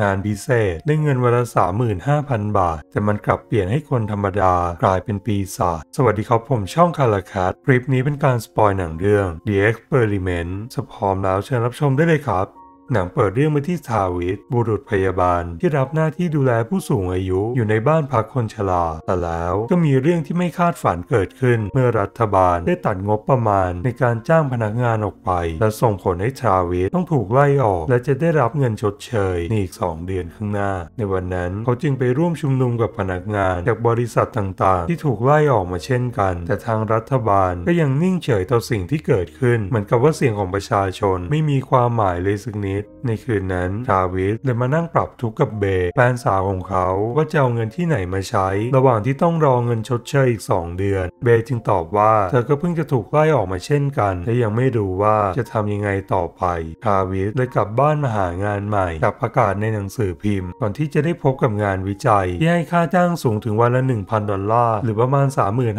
งานพิเศษได้เงินวันละ35,000 บาท แต่มันกลับเปลี่ยนให้คนธรรมดา กลายเป็นปีศาจสวัสดีครับผมช่องคาราคัตคลิปนี้เป็นการสปอยหนังเรื่อง The Experiment สพร้อมแล้วเชิญรับชมได้เลยครับหนังเปิดเรื่องมาที่ทาวิทบุรุษพยาบาล ที่รับหน้าที่ดูแลผู้สูงอายุอยู่ในบ้านพักคนชราแต่แล้วก็มีเรื่องที่ไม่คาดฝันเกิดขึ้น เมื่อรัฐบาลได้ตัดงบประมาณในการจ้างพนักงานออกไป และส่งผลให้ทาวิทต้องถูกไล่ออก และจะได้รับเงินชดเชยในอีก 2 เดือนข้างหน้า ในวันนั้นเขาจึงไปร่วมชุมนุมกับพนักงาน จากบริษัทต่างๆ ที่ถูกไล่ออกมาเช่นกัน แต่ทางรัฐบาลก็ยังนิ่งเฉยต่อสิ่งที่เกิดขึ้นเหมือนกับว่าเสียงของประชาชน ไม่มีความหมายเลยสักนิดตในคืนนั้นชาวิสเลยมานั่งปรับทุกข์กับเบย์แฟนสาวของเขาว่าจะเอาเงินที่ไหนมาใช้ ระหว่างที่ต้องรอเงินชดเชยอีก 2 เดือน เบย์จึงตอบว่าเธอก็เพิ่งจะถูกไล่ออกมาเช่นกันและยังไม่รู้ว่าจะทำยังไงต่อไปชาวิสเลยกลับบ้านมาหางานใหม่กับประกาศในหนังสือพิมพ์ก่อนที่จะได้พบกับงานวิจัยที่ให้ค่าจ้างสูงถึงวันละ1,000ดอลลาร์หรือประมาณ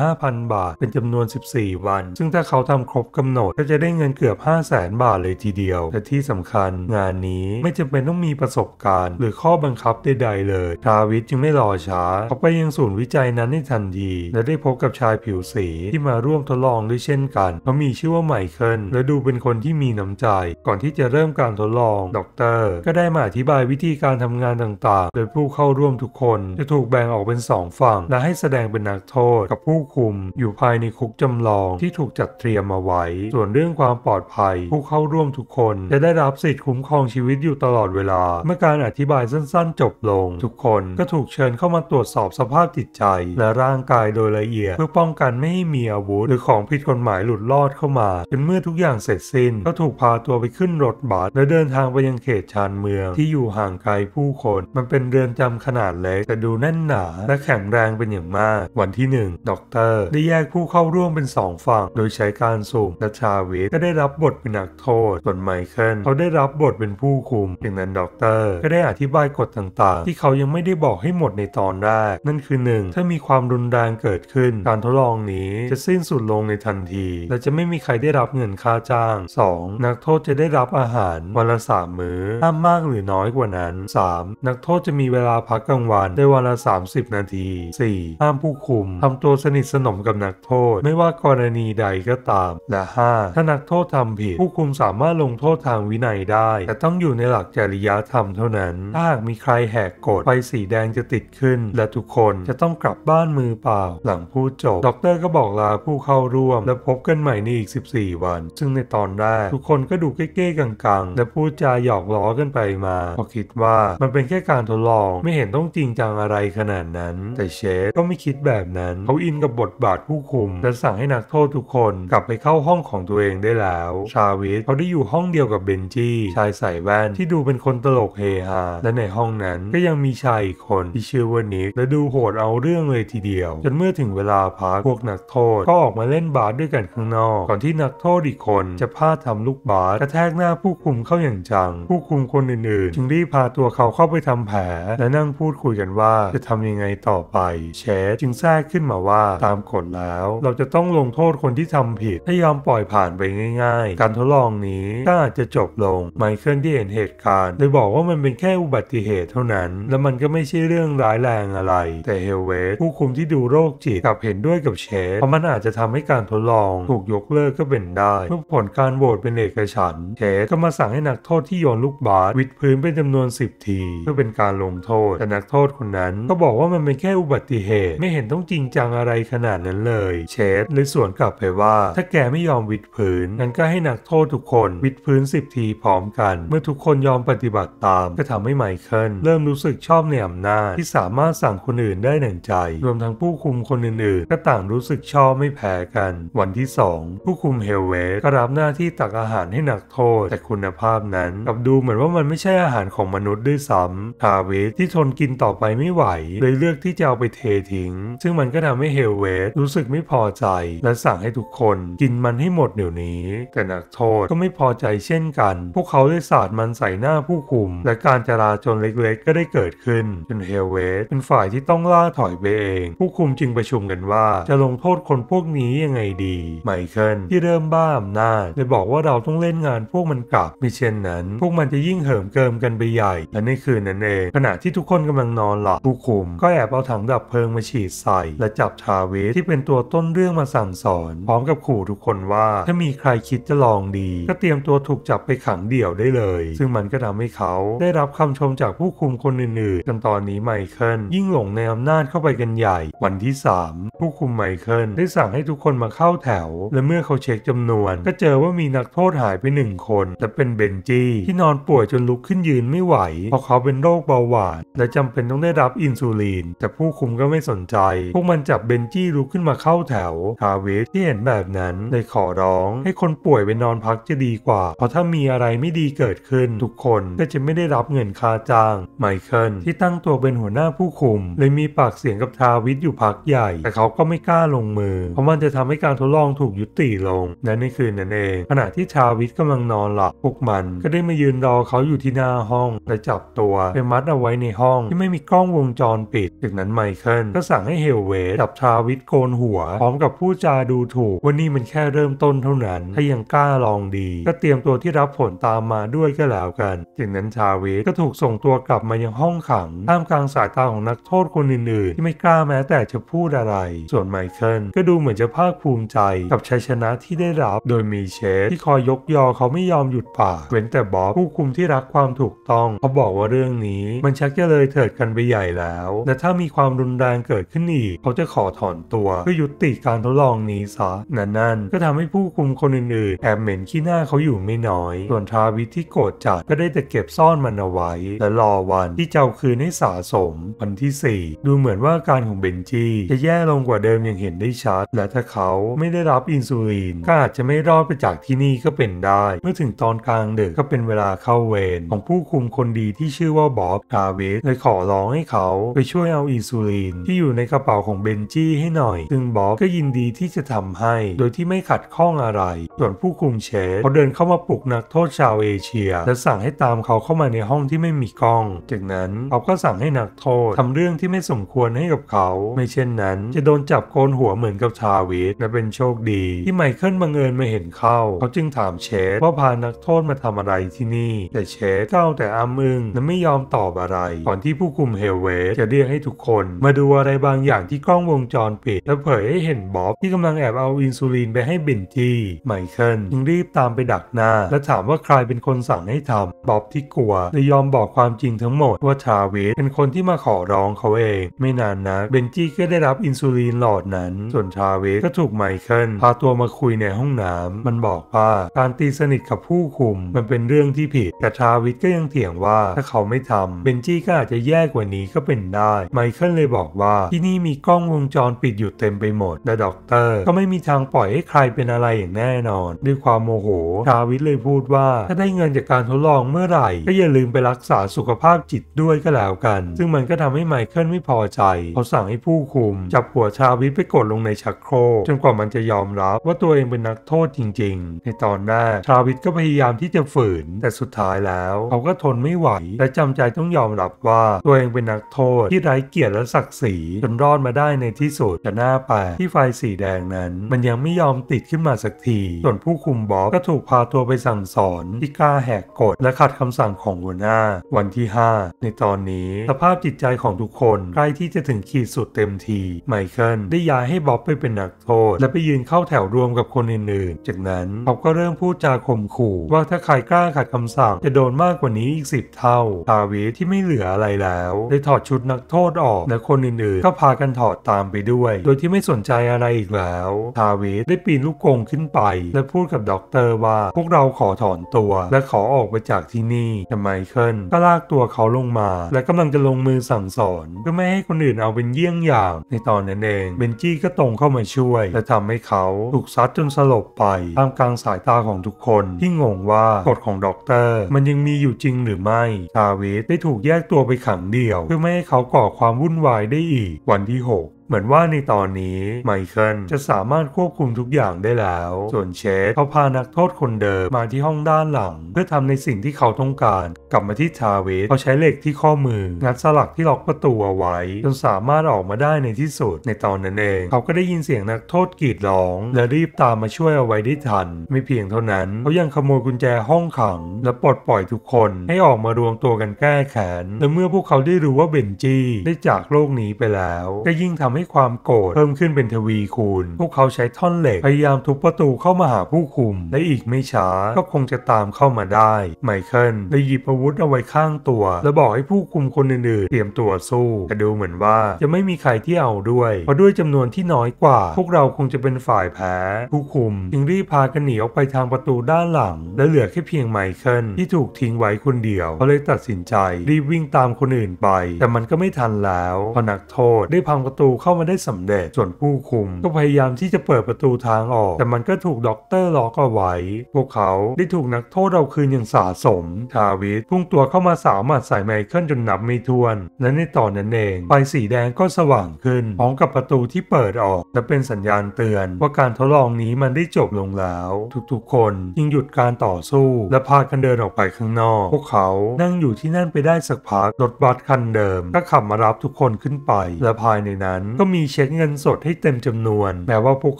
35,000 บาทเป็นจำนวน 14 วัน ซึ่งถ้าเขาทำครบกำหนดก็จะได้เงินเกือบ5 0 0 0 0 0 บาทเลยทีเดียวและที่สำคัญงานนี้ไม่จำเป็นต้องมีประสบการณ์ หรือข้อบังคับใดๆ เลยทาวิทจึงไม่รอช้า เขาไปยังศูนย์วิจัยนั้นในทันทีและได้พบกับชายผิวสีที่มาร่วมทดลองด้วยเช่นกัน เขามีชื่อว่าไมเคิลและดูเป็นคนที่มีน้ำใจ ก่อนที่จะเริ่มการทดลอง ดรก็ได้มาอธิบายวิธีการทำงานต่างๆโดยผู้เข้าร่วมทุกคน จะถูกแบ่งออกเป็น2ฝั่งและให้แสดงเป็นนักโทษกับผู้คุม อยู่ภายในคุกจำลองที่ถูกจัดเตรียมมาไว้ ส่วนเรื่องความปลอดภัย ผู้เข้าร่วมทุกคนจะได้รับสิทธิ์คุคุ้มครองชีวิตอยู่ตลอดเวลา เมื่อการอธิบายสั้นๆจบลง ทุกคนก็ถูกเชิญเข้ามาตรวจสอบสภาพจิตใจ และร่างกายโดยละเอียด เพื่อป้องกันไม่ให้มีอาวุธ หรือของผิดกฎหมายหลุดลอดเข้ามาจนเมื่อทุกอย่างเสร็จสิ้น ก็ถูกพาตัวไปขึ้นรถบัสและเดินทางไปยังเขตชานเมือง ที่อยู่ห่างไกลผู้คนมันเป็นเรือนจำขนาดเล็กแต่ดูแน่นหนา และแข็งแรงเป็นอย่างมาก วันที่ 1ด็อกเตอร์ได้แยกผู้เข้าร่วมเป็น 2 ฝั่ง โดยใช้การสู่และชาวิทก็ได้รับบทเป็นนักโทษ ส่วนไมเคิลเขาได้รับบบทเป็นผู้คุมดังนั้นด็อกเตอร์ ก็ได้อธิบายกฎต่างๆ ที่เขายังไม่ได้บอกให้หมดในตอนแรก นั่นคือ 1 ถ้ามีความรุนแรงเกิดขึ้น การทดลองนี้จะสิ้นสุดลงในทันที และจะไม่มีใครได้รับเงินค่าจ้าง 2. นักโทษจะได้รับอาหารวันละสามมื้อห้ามมากหรือน้อยกว่านั้น 3. นักโทษจะมีเวลาพักกลางวันได้วันละ30 นาที 4. ห้ามผู้คุมทำตัวสนิทสนมกับนักโทษไม่ว่ากรณีใดก็ตามและ 5. ถ้านักโทษทำผิดผู้คุมสามารถลงโทษทางวินัยได้แต่ต้องอยู่ในหลักจริยธรรมเท่านั้น ถ้าหากมีใครแหกกฎ ไฟสีแดงจะติดขึ้น และทุกคนจะต้องกลับบ้านมือเปล่า หลังพูดจบด็อกเตอร์ก็บอกลาผู้เข้าร่วมและพบกันใหม่ในอีก 14 วัน ซึ่งในตอนแรก ทุกคนก็ดูเก้ๆกังๆ และพูดจาหยอกล้อกันไปมา เพราะคิดว่ามันเป็นแค่การทดลอง ไม่เห็นต้องจริงจังอะไรขนาดนั้น แต่เชฟก็ไม่คิดแบบนั้นเขาอินกับบทบาทผู้คุมและสั่งให้นักโทษทุกคนกลับไปเข้าห้องของตัวเองได้แล้ว ชาวิทเขาได้อยู่ห้องเดียวกับเบนจี้ชายใส่แว่นที่ดูเป็นคนตลกเฮฮา และในห้องนั้นก็ยังมีชายอีกคนที่ชื่อว่านิกและดูโหดเอาเรื่องเลยทีเดียว จนเมื่อถึงเวลาพัก พวกนักโทษก็ออกมาเล่นบาสด้วยกันข้างนอก ก่อนที่นักโทษอีกคนจะพลาดทำลูกบาสกระแทกหน้าผู้คุมเข้าอย่างจัง ผู้คุมคนอื่นๆจึงรีบพาตัวเขาเข้าไปทำแผลและนั่งพูดคุยกันว่าจะทำยังไงต่อไปเชฟจึงแทรกขึ้นมาว่าตามกฎแล้ว เราจะต้องลงโทษคนที่ทำผิดถ้ายอมปล่อยผ่านไปง่าย ๆ การทดลองนี้ก็อาจจะจบลงไมเคิลที่เห็นเหตุการณ์โดยบอกว่ามันเป็นแค่อุบัติเหตุเท่านั้น และมันก็ไม่ใช่เรื่องร้ายแรงอะไร แต่เฮลเวสผู้คุมที่ดูโรคจิตกับเห็นด้วยกับเชสเพราะมันอาจจะทำให้การทดลองถูกยกเลิกก็เป็นได้เมื่อผลการโหวตเป็นเอกฉันเชสก็มาสั่งให้นักโทษที่โยนลูกบาสวิดพื้นเป็นจำนวน10ทีเพื่อเป็นการลงโทษแต่นักโทษคนนั้น ก็บอกว่ามันเป็นแค่อุบัติเหตุไม่เห็นต้องจริงจังอะไรขนาดนั้นเลยเชสเลยสวนกลับไปว่า ถ้าแกไม่ยอมวิดพื้นงั้นก็ให้นักโทษทุกคนวิดพื้น10ทีพร้อมกันันเมื่อทุกคนยอมปฏิบัติตามก็ทำให้ไมเคิลเริ่มรู้สึกชอบในอำนาจที่สามารถสั่งคนอื่นได้หนึ่งใจ รวมทั้งผู้คุมคนอื่นๆก็ต่างรู้สึกชอบไม่แพ้กัน วันที่ 2 ผู้คุมเฮลเวสก็รับหน้าที่ตักอาหารให้หนักโทษ แต่คุณภาพนั้นกลับดูเหมือนว่ามันไม่ใช่อาหารของมนุษย์ด้วยซ้ำทาเวสที่ทนกินต่อไปไม่ไหวเลยเลือกที่จะเอาไปเททิ้ง ซึ่งมันก็ทำให้เฮลเวสรู้สึกไม่พอใจ และสั่งให้ทุกคน กินมันให้หมดเดี๋ยวนี้ แต่นักโทษก็ไม่พอใจเช่นกัน พวกเขาิสัรมันใส่หน้าผู้คุม และการจราจนเล็กๆก็ได้เกิดขึ้นจนเฮลเวสเป็นฝ่ายที่ต้องล่าถอยไปเอง ผู้คุมจึงประชุมกันว่า จะลงโทษคนพวกนี้ยังไงดีไมเคิลที่เริ่มบ้าอำนาจเลยบอกว่าเราต้องเล่นงานพวกมันกลับ มิเช่นนั้น พวกมันจะยิ่งเหิมเกิมกันไปใหญ่และในคืนนั้นเอง ขณะที่ทุกคนกำลังนอนหลับผู้คุม ก็แอบเอาถังดับเพลิงมาฉีดใส่ และจับชาเวสที่เป็นตัวต้นเรื่องมาสั่งสอน พร้อมกับขู่ทุกคนว่าถ้ามีใครคิดจะลองดี ก็เตรียมตัวถูกจับไปขังเดี่ยวได้เลย ซึ่งมันก็ทำให้เขาได้รับคำชมจากผู้คุมคนอื่นๆจนตอนนี้ไมเคิลยิ่งหลงในอำนาจเข้าไปกันใหญ่ วันที่ 3 ผู้คุมไมเคิลได้สั่งให้ทุกคนมาเข้าแถว และเมื่อเขาเช็คจำนวน ก็เจอว่ามีนักโทษหายไปหนึ่งคนและเป็นเบนจี้ที่นอนป่วยจนลุกขึ้นยืนไม่ไหว เพราะเขาเป็นโรคเบาหวาน และจำเป็นต้องได้รับอินซูลินแต่ผู้คุมก็ไม่สนใจ พวกมันจับเบนจี้ลุกขึ้นมาเข้าแถวทาเวสที่เห็นแบบนั้นเลยขอร้อง ให้คนป่วยไปนอนพักจะดีกว่า เพราะถ้ามีอะไรไม่ดีดีเกิดขึ้นทุกคนก็จะไม่ได้รับเงินค่าจ้างไมเคิลที่ตั้งตัวเป็นหัวหน้าผู้คุมเลยมีปากเสียงกับทาวิทอยู่พักใหญ่แต่เขาก็ไม่กล้าลงมือ เพราะมันจะทำให้การทดลองถูกยุติลงและในคืนนั้นเอง ขณะที่ชาวิทกำลังนอนหลับพวกมันก็ได้มายืนรอเขาอยู่ที่หน้าห้องและจับตัวไปมัดเอาไว้ในห้องที่ไม่มีกล้องวงจรปิดจากนั้นไมเคิลก็สั่งให้เฮลเวดจับทาวิทโกนหัว พร้อมกับผู้จาดูถูกว่านี่มันแค่เริ่มต้นเท่านั้นถ้ายังกล้าลองดี ก็เตรียมตัวที่รับผลตามมาด้วยก็แล้วกันจากนั้นชาเวสก็ถูกส่งตัวกลับมายังห้องขัง ท่ามกลางสายตาของนักโทษคนอื่น ๆ ที่ไม่กล้าแม้แต่จะพูดอะไร ส่วนไมเคิลก็ดูเหมือนจะภาคภูมิใจกับชัยชนะที่ได้รับ โดยมีเชฟที่คอยยกยอเขาไม่ยอมหยุดปากเว้นแต่บอบผู้คุมที่รักความถูกต้อง เขาบอกว่าเรื่องนี้มันชักจะเลยเถิดกันไปใหญ่แล้วและถ้ามีความรุนแรงเกิดขึ้นอีกเขาจะขอถอนตัวเพื่อยุติการทดลองนี้ซะ นั่นนั่นก็ทำให้ผู้คุมคนอื่นๆแอบเหม็นขี้หน้าเขาอยู่ไม่น้อย ส่วนทาวิิตที่โกรธจัดก็ได้แต่เก็บซ่อนมันเอาไว้และรอวันที่จะเอาคืนให้สะสม วันที่ 4 ดูเหมือนว่าอาการของเบนจี้จะแย่ลงกว่าเดิมอย่างเห็นได้ชัด และถ้าเขาไม่ได้รับอินซูลินก็อาจจะไม่รอดไปจากที่นี่ก็เป็นได้ เมื่อถึงตอนกลางดึกก็เป็นเวลาเข้าเวรของผู้คุมคนดีที่ชื่อว่าบ๊อบคาเวสเลยขอร้องให้เขาไปช่วยเอาอินซูลินที่อยู่ในกระเป๋าของเบนจี้ให้หน่อยซึ่งบ๊อบก็ยินดีที่จะทำให้ โดยที่ไม่ขัดข้องอะไร ส่วนผู้คุมเชฟเขาเดินเข้ามาปลุกนักโทษชาวเอชียและสั่งให้ตามเขาเข้ามาในห้องที่ไม่มีกล้อง จากนั้นเขาก็สั่งให้นักโทษทำเรื่องที่ไม่สมควรให้กับเขา ไม่เช่นนั้น จะโดนจับโกนหัวเหมือนกับทาวิสและเป็นโชคดี ที่ไมเคิลบังเอิญมาเห็นเข้า เขาจึงถามเชสว่าพานักโทษมาทำอะไรที่นี่ แต่เชสก็เอาแต่อ้มอึ้งและไม่ยอมตอบอะไร ก่อนที่ผู้คุมเฮลเวสจะเรียกให้ทุกคน มาดูอะไรบางอย่างที่กล้องวงจรปิดและเผยให้เห็นบ๊อบที่กำลังแอบเอาอินซูลินไปให้เบนจี้ไมเคิลจึงรีบตามไปดักหน้าและถามว่าใครเป็นคนสั่งให้ทำบ๊อบที่กลัวเลยยอมบอกความจริงทั้งหมดว่าชาเวสเป็นคนที่มาขอร้องเขาเอง ไม่นานนะเบนจี้ก็ได้รับอินซูลินหลอดนั้น ส่วนชาเวสก็ถูกไมเคิลพาตัวมาคุยในห้องน้ำมันบอกว่า การตีสนิทกับผู้คุมมันเป็นเรื่องที่ผิด แต่ชาวิสก็ยังเถียงว่าถ้าเขาไม่ทำเบนจี้ก็อาจจะแย่กว่านี้ก็เป็นได้ ไมเคิลเลยบอกว่าที่นี่มีกล้องวงจรปิดอยู่เต็มไปหมดและด็อกเตอร์ก็ไม่มีทางปล่อยให้ใครเป็นอะไรอย่างแน่นอน ด้วยความโมโหชาวิสเลยพูดว่าถ้าได้เงินจากการทดลองเมื่อไหร่ ก็อย่าลืมไปรักษาสุขภาพจิตด้วยก็แล้วกัน ซึ่งมันก็ทำให้ไมเคิลไม่พอใจเขาสั่งให้ผู้คุมจับหัวชาวิทไปกดลงในชักโครกจนกว่ามันจะยอมรับว่าตัวเองเป็นนักโทษจริงๆ ในตอนแรกชาวิทก็พยายามที่จะฝืน แต่สุดท้ายแล้วเขาก็ทนไม่ไหวและจำใจต้องยอมรับว่าตัวเองเป็นนักโทษที่ไร้เกียรติและศักดิ์ศรีจนรอดมาได้ในที่สุดแต่หน้าแปลที่ไฟสีแดงนั้น มันยังไม่ยอมติดขึ้นมาสักที ส่วนผู้คุมบอสก็ถูกพาตัวไปสั่งสอนที่ล้าแหกกฎและขัดคำสั่งของหัวหน้า วันที่ 5 ในตอนนี้สภาพจิตใจของทุกคนใกล้ที่จะถึงขีดสุดเต็มที ไมเคิลได้ย้ายให้บ๊อบไปเป็นนักโทษ และไปยืนเข้าแถวรวมกับคนอื่นๆ จากนั้นบ๊อบก็เริ่มพูดจาข่มขู่ว่าถ้าใครกล้าขัดคำสั่งจะโดนมากกว่านี้อีก 10 เท่าทาวิที่ไม่เหลืออะไรแล้ว ได้ถอดชุดนักโทษออก และคนอื่นๆ ก็พากันถอดตามไปด้วย โดยที่ไม่สนใจอะไรอีกแล้วทาวิได้ปีนลูกกงขึ้นไป และพูดกับด็อกเตอร์ว่าพวกเราขอถอนตัวและขอออกไปจากที่นี่แต่ไมเคิลก็ลากตัวเขาลงมา และกำลังจะลงมือสั่งสอนเพื่อไม่ให้คนอื่นเอาเป็นเยี่ยงอย่าง ในตอนนั้นเอง เบนจี้ก็ตรงเข้ามาช่วย และทำให้เขาถูกซัดจนสลบไปท่ามกลางสายตาของทุกคน ที่งงว่ากฎของด็อกเตอร์มันยังมีอยู่จริงหรือไม่ ชาเวสได้ถูกแยกตัวไปขังเดี่ยว เพื่อไม่ให้เขาก่อความวุ่นวายได้อีก วันที่ 6เหมือนว่าในตอนนี้ไมเคิลจะสามารถควบคุมทุกอย่างได้แล้ว ส่วนเชฟเขาพานักโทษคนเดิมมาที่ห้องด้านหลัง เพื่อทำในสิ่งที่เขาต้องการกลับมาที่ทาเวสเขาใช้เหล็กที่ข้อมืองัดสลักที่ล็อกประตูเอาไว้ จนสามารถออกมาได้ในที่สุดในตอนนั้นเอง เขาก็ได้ยินเสียงนักโทษกรีดร้อง และรีบตามมาช่วยเอาไว้ได้ทัน ไม่เพียงเท่านั้น เขายังขโมยกุญแจห้องขัง และปลดปล่อยทุกคนให้ออกมารวมตัวกันแก้แค้นและเมื่อพวกเขาได้รู้ว่าเบนจี้ ได้จากโลกนี้ไปแล้ว ก็ยิ่งทำให้ให้ความโกรธเพิ่มขึ้นเป็นทวีคูณ พวกเขาใช้ท่อนเหล็กพยายามทุบประตูเข้ามาหาผู้คุม และอีกไม่ช้า ก็คงจะตามเข้ามาได้ ไมเคิลได้หยิบอาวุธเอาไว้ข้างตัวและบอกให้ผู้คุมคนอื่นๆเตรียมตัวสู้แต่ดูเหมือนว่าจะไม่มีใครที่เอาด้วย เพราะด้วยจำนวนที่น้อยกว่า พวกเราคงจะเป็นฝ่ายแพ้ ผู้คุมจึงรีบพากันหนีออกไปทางประตูด้านหลัง และเหลือแค่เพียงไมเคิลที่ถูกทิ้งไว้คนเดียว เขาเลยตัดสินใจรีบวิ่งตามคนอื่นไป แต่มันก็ไม่ทันแล้วพอนักโทษได้พังประตูเข้าามาได้สำเร็จส่วนผู้คุมก็พยายามที่จะเปิดประตูทางออก แต่มันก็ถูกด็อกเตอร์ล็อกเอาไว้ พวกเขาได้ถูกนักโทษเอาคืนอย่างสาสม ทาวิสพุ่งตัวเข้ามาสาวมัดใส่ไมเคิลจนนับไม่ถ้วนและในตอนนั้นเองไฟสีแดงก็สว่างขึ้นพร้อมกับประตูที่เปิดออก และเป็นสัญญาณเตือน ว่าการทดลองนี้มันได้จบลงแล้วทุกๆคนจึงหยุดการต่อสู้ และพากันเดินออกไปข้างนอก พวกเขานั่งอยู่ที่นั่นไปได้สักพักรถบัสคันเดิมก็ขับมารับทุกคนขึ้นไป และภายในนั้นก็มีเช็คเงินสดให้เต็มจำนวนแม้ว่าพวก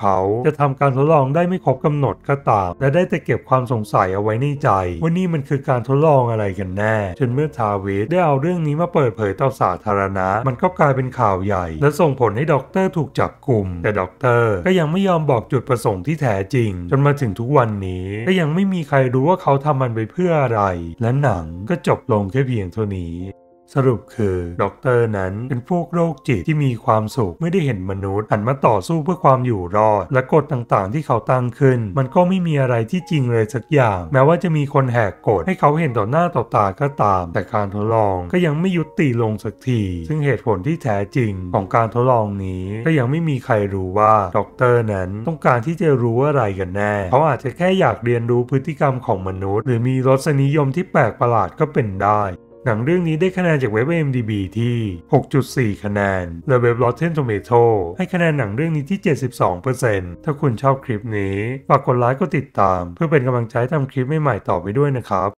เขาจะทำการทดลองได้ไม่ครบกำหนดก็ตามและได้แต่เก็บความสงสัยเอาไว้ในใจ ว่านี่มันคือการทดลองอะไรกันแน่จนเมื่อทาวิสได้เอาเรื่องนี้มาเปิดเผยต่อสาธารณะ มันก็กลายเป็นข่าวใหญ่ และส่งผลให้ด็อกเตอร์ถูกจับกลุ่มแต่ด็อกเตอร์ก็ยังไม่ยอมบอกจุดประสงค์ที่แท้จริงจนมาถึงทุกวันนี้ก็ยังไม่มีใครรู้ว่าเขาทำมันไปเพื่ออะไร และหนังก็จบลงแค่เพียงเท่านี้สรุปคือด็อกเตอร์นั้นเป็นพวกโรคจิตที่มีความสุขไม่ได้เห็นมนุษย์หันมาต่อสู้เพื่อความอยู่รอด และกฎต่างๆ ที่เขาตั้งขึ้น มันก็ไม่มีอะไรที่จริงเลยสักอย่าง แม้ว่าจะมีคนแหกกฎให้เขาเห็นต่อหน้าต่อตาก็ตาม แต่การทดลองก็ยังไม่ยุติลงสักที ซึ่งเหตุผลที่แท้จริงของการทดลองนี้ ก็ยังไม่มีใครรู้ว่าด็อกเตอร์นั้นต้องการที่จะรู้อะไรกันแน่เขาอาจจะแค่อยากเรียนรู้พฤติกรรมของมนุษย์ หรือมีรสนิยมที่แปลกประหลาดก็เป็นได้หนังเรื่องนี้ได้คะแนนจากเว็บ IMDb ที่ 6.4 คะแนน และเว็บ Rotten Tomato ให้คะแนนหนังเรื่องนี้ที่ 72%ถ้าคุณชอบคลิปนี้ฝากกดไลค์ก็ติดตามเพื่อเป็นกำลังใจทำคลิปใหม่ๆต่อไปด้วยนะครับ